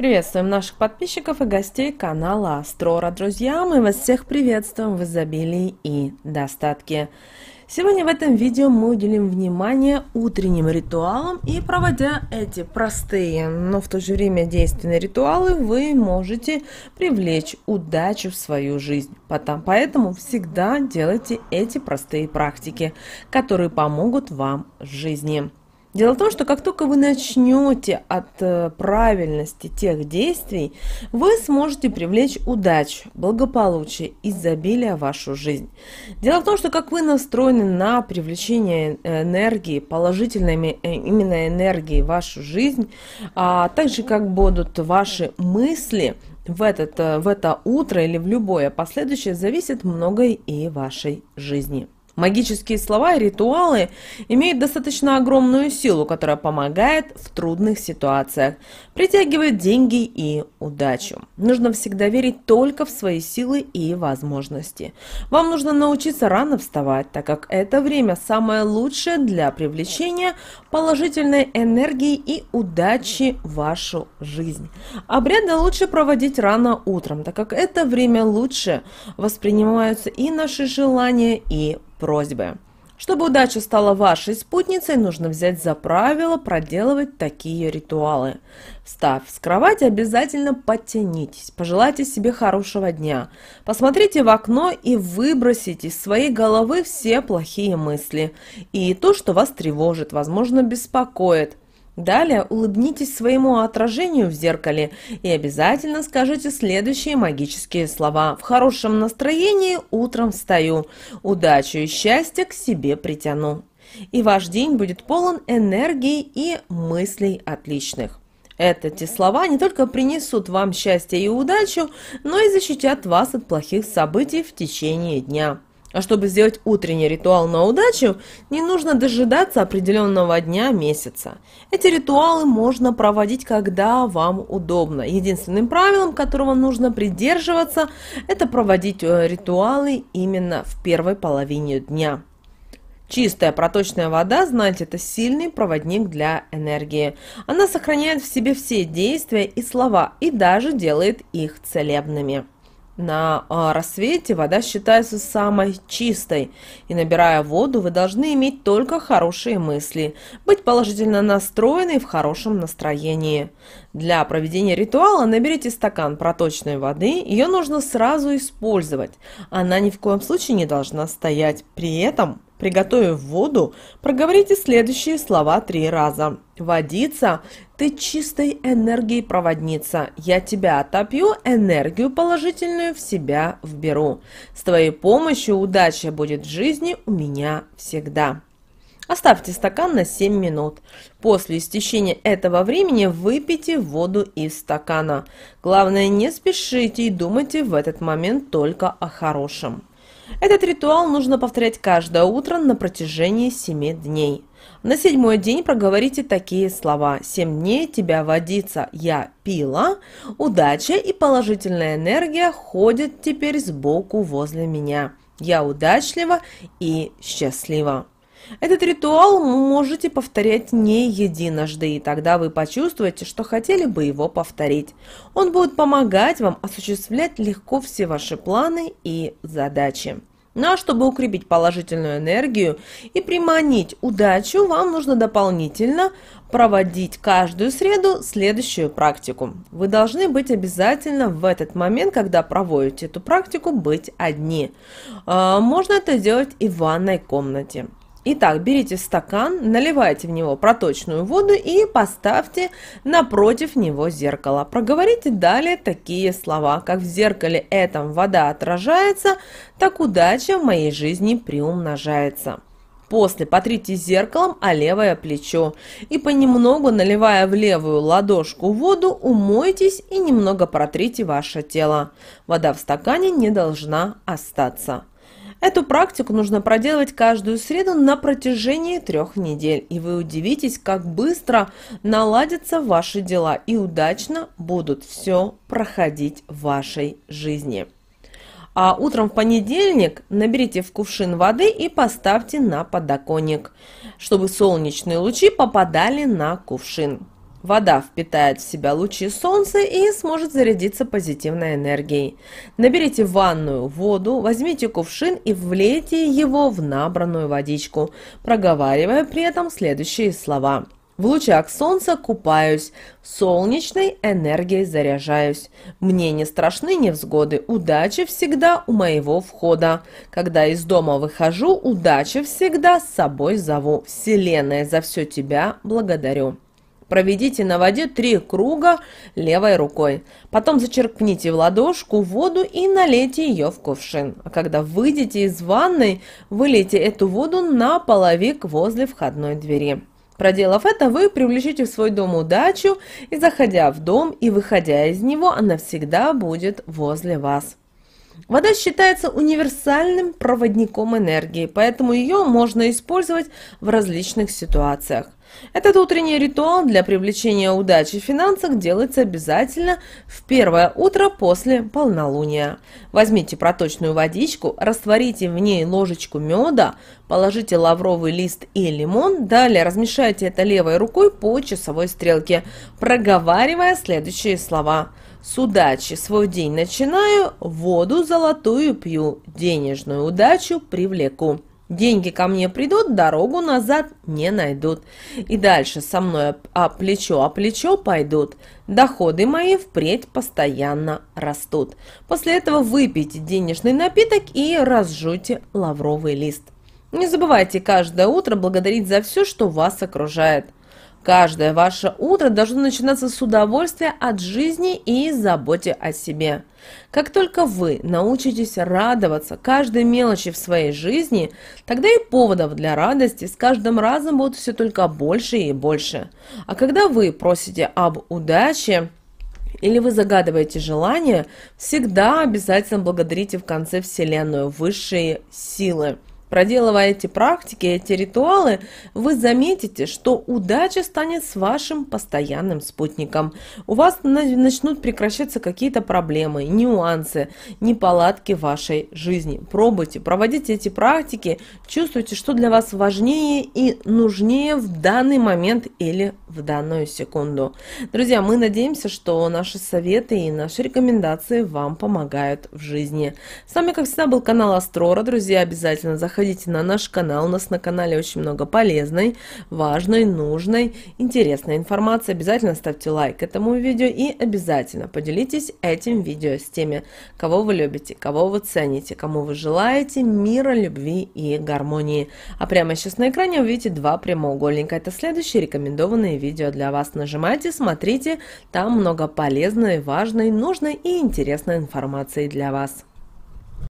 Приветствуем наших подписчиков и гостей канала Астрора. Друзья, мы вас всех приветствуем в изобилии и достатке. Сегодня в этом видео мы уделим внимание утренним ритуалам и проводя эти простые, но в то же время действенные ритуалы, вы можете привлечь удачу в свою жизнь. поэтому всегда делайте эти простые практики, которые помогут вам в жизни. Дело в том, что как только вы начнете от э, правильности тех действий, вы сможете привлечь удачу, благополучие, изобилие в вашу жизнь. Дело в том, что как вы настроены на привлечение э, энергии, положительной э, именно энергии в вашу жизнь, а также как будут ваши мысли – в, этот, в это утро или в любое последующее зависит многое и вашей жизни. Магические слова и ритуалы имеют достаточно огромную силу, которая помогает в трудных ситуациях, притягивает деньги и удачу. Нужно всегда верить только в свои силы и возможности. Вам нужно научиться рано вставать, так как это время самое лучшее для привлечения положительной энергии и удачи в вашу жизнь. Обряды лучше проводить рано утром, так как это время лучше воспринимаются и наши желания, и просьбы. Чтобы удача стала вашей спутницей, нужно взять за правило проделывать такие ритуалы. Встав с кровати, обязательно подтянитесь, пожелайте себе хорошего дня, посмотрите в окно и выбросите из своей головы все плохие мысли и то, что вас тревожит, возможно, беспокоит – Далее улыбнитесь своему отражению в зеркале и обязательно скажите следующие магические слова. В хорошем настроении утром встаю, удачу и счастье к себе притяну. И ваш день будет полон энергии и мыслей отличных. Эти слова не только принесут вам счастье и удачу, но и защитят вас от плохих событий в течение дня. А чтобы сделать утренний ритуал на удачу, не нужно дожидаться определенного дня месяца. Эти ритуалы можно проводить, когда вам удобно. Единственным правилом, которого нужно придерживаться, это проводить э, ритуалы именно в первой половине дня. Чистая проточная вода, знаете, это сильный проводник для энергии. Она сохраняет в себе все действия и слова и даже делает их целебными. На а, рассвете вода считается самой чистой, и набирая воду, вы должны иметь только хорошие мысли, быть положительно настроены и в хорошем настроении. Для проведения ритуала наберите стакан проточной воды, ее нужно сразу использовать. Она ни в коем случае не должна стоять. При этом, приготовив воду, проговорите следующие слова три раза. «Водица, ты чистой энергией проводница, я тебя отопью, энергию положительную в себя вберу. С твоей помощью удача будет в жизни у меня всегда». Оставьте стакан на 7 минут. После истечения этого времени выпейте воду из стакана. Главное, не спешите и думайте в этот момент только о хорошем. Этот ритуал нужно повторять каждое утро на протяжении 7 дней. На седьмой день проговорите такие слова. «Семь дней тебя водится, я пила, удача и положительная энергия ходят теперь сбоку возле меня. Я удачлива и счастлива». Этот ритуал можете повторять не единожды, и тогда вы почувствуете, что хотели бы его повторить. Он будет помогать вам осуществлять легко все ваши планы и задачи. Но ну, а чтобы укрепить положительную энергию и приманить удачу, вам нужно дополнительно проводить каждую среду следующую практику. Вы должны быть обязательно в этот момент, когда проводите эту практику, быть одни. А, можно это делать и в ванной комнате. Итак, берите стакан, наливайте в него проточную воду и поставьте напротив него зеркало. Проговорите далее такие слова, как в зеркале этом вода отражается, так удача в моей жизни приумножается. После потрите зеркалом о левое плечо и понемногу, наливая в левую ладошку воду, умойтесь и немного протрите ваше тело. Вода в стакане не должна остаться. Эту практику нужно проделывать каждую среду на протяжении трех недель, и вы удивитесь, как быстро наладятся ваши дела и удачно будут все проходить в вашей жизни. А утром в понедельник наберите в кувшин воды и поставьте на подоконник, чтобы солнечные лучи попадали на кувшин. Вода впитает в себя лучи солнца и сможет зарядиться позитивной энергией. Наберите ванную воду, возьмите кувшин и влейте его в набранную водичку, проговаривая при этом следующие слова. В лучах солнца купаюсь, солнечной энергией заряжаюсь. Мне не страшны невзгоды, удача всегда у моего входа. Когда из дома выхожу, удача всегда с собой зову. Вселенная за все тебя благодарю. Проведите на воде три круга левой рукой. Потом зачерпните в ладошку воду и налейте ее в кувшин. А когда выйдете из ванной, вылейте эту воду на половик возле входной двери. Проделав это, вы привлечете в свой дом удачу, и заходя в дом и выходя из него, она всегда будет возле вас. Вода считается универсальным проводником энергии, поэтому ее можно использовать в различных ситуациях. Этот утренний ритуал для привлечения удачи в финансах делается обязательно в первое утро после полнолуния. Возьмите проточную водичку, растворите в ней ложечку меда, положите лавровый лист и лимон, далее размешайте это левой рукой по часовой стрелке, проговаривая следующие слова – с удачи свой день начинаю, воду золотую пью, денежную удачу привлеку. Деньги ко мне придут, дорогу назад не найдут. И дальше со мной о плечо о плечо пойдут. Доходы мои впредь постоянно растут. После этого выпейте денежный напиток и разжуйте лавровый лист. Не забывайте каждое утро благодарить за все, что вас окружает – Каждое ваше утро должно начинаться с удовольствия от жизни и заботе о себе. Как только вы научитесь радоваться каждой мелочи в своей жизни, тогда и поводов для радости с каждым разом будут все только больше и больше. А когда вы просите об удаче, или вы загадываете желание, всегда обязательно благодарите в конце Вселенную, высшие силы. Проделывая эти практики, эти ритуалы, вы заметите, что удача станет с вашим постоянным спутником. У вас начнут прекращаться какие-то проблемы, нюансы, неполадки в вашей жизни. Пробуйте, проводите эти практики, чувствуйте, что для вас важнее и нужнее в данный момент или в данную секунду. Друзья, мы надеемся, что наши советы и наши рекомендации вам помогают в жизни. С вами, как всегда, был канал Астрора. Друзья, обязательно заходите заходите на наш канал. У нас на канале очень много полезной, важной, нужной, интересной информации. Обязательно ставьте лайк этому видео и обязательно поделитесь этим видео с теми, кого вы любите, кого вы цените, кому вы желаете мира, любви и гармонии. А прямо сейчас на экране вы видите два прямоугольника. Это следующие рекомендованные видео для вас. Нажимайте, смотрите, там много полезной, важной, нужной и интересной информации для вас.